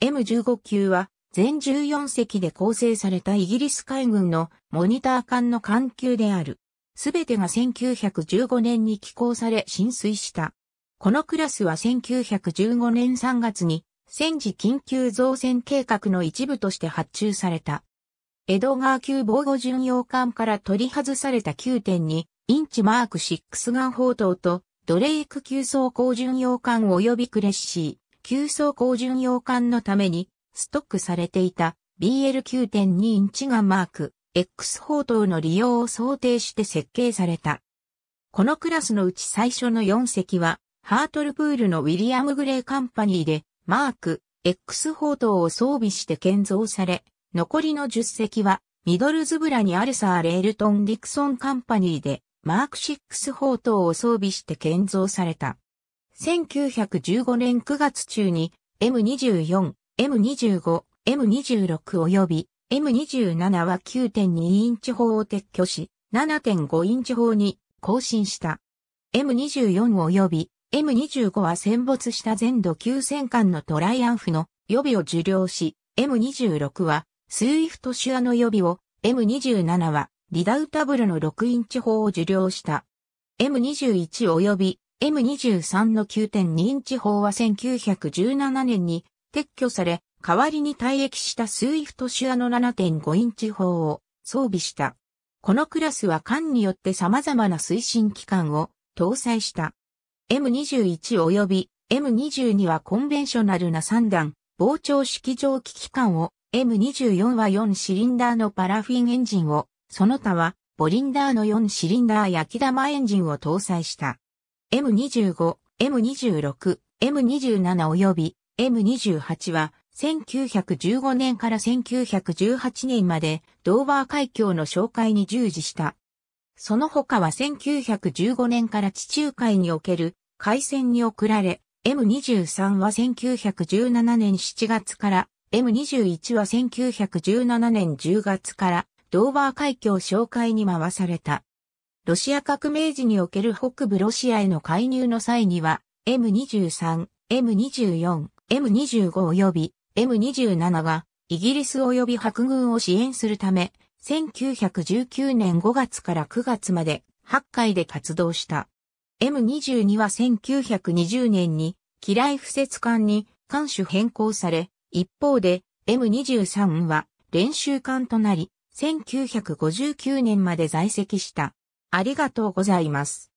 M15 級は全14隻で構成されたイギリス海軍のモニター艦の艦級である。すべてが1915年に寄港され浸水した。このクラスは1915年3月に戦時緊急造船計画の一部として発注された。エドガー級防護巡洋艦から取り外された9.2インチマーク6ガン砲塔とドレイク級装甲巡洋艦及びクレッシー。急走高巡洋艦のためにストックされていた BL9.2 インチガンマーク X 砲塔の利用を想定して設計された。このクラスのうち最初の4隻はハートルプールのウィリアム・グレイ・カンパニーでマーク X 砲塔を装備して建造され、残りの10隻はミドルズブラにアルサー・レールトン・ディクソン・カンパニーでマーク6砲塔を装備して建造された。1915年9月中に M24、M25、M26 及び M27 は9.2インチ砲を撤去し、7.5インチ砲に更新した。M24 及び M25 は戦没した全土9戦艦のトライアンフの予備を受領し、M26 はスイフトシュアの予備を、M27 はリダウタブルの6インチ砲を受領した。M21 及び M23 の9.2インチ砲は1917年に撤去され、代わりに退役したスイフトシュアの7.5インチ砲を装備した。このクラスは艦によって様々な推進機関を搭載した。M21 及び M22 はコンベンショナルな3段膨張式蒸気機関を M24 は4シリンダーのパラフィンエンジンを、その他はボリンダーの4シリンダー焼き玉エンジンを搭載した。M25、M26、M27 及び M28 は1915年から1918年までドーバー海峡の紹介に従事した。その他は1915年から地中海における海戦に送られ、M23 は1917年7月から M21 は1917年10月からドーバー海峡紹介に回された。ロシア革命時における北部ロシアへの介入の際には、M23、M24、M25 及び M27 が、イギリス及び白軍を支援するため、1919年5月から9月まで8回で活動した。M22 は1920年に、機雷不設艦に艦種変更され、一方で M23 は練習艦となり、1959年まで在籍した。ありがとうございます。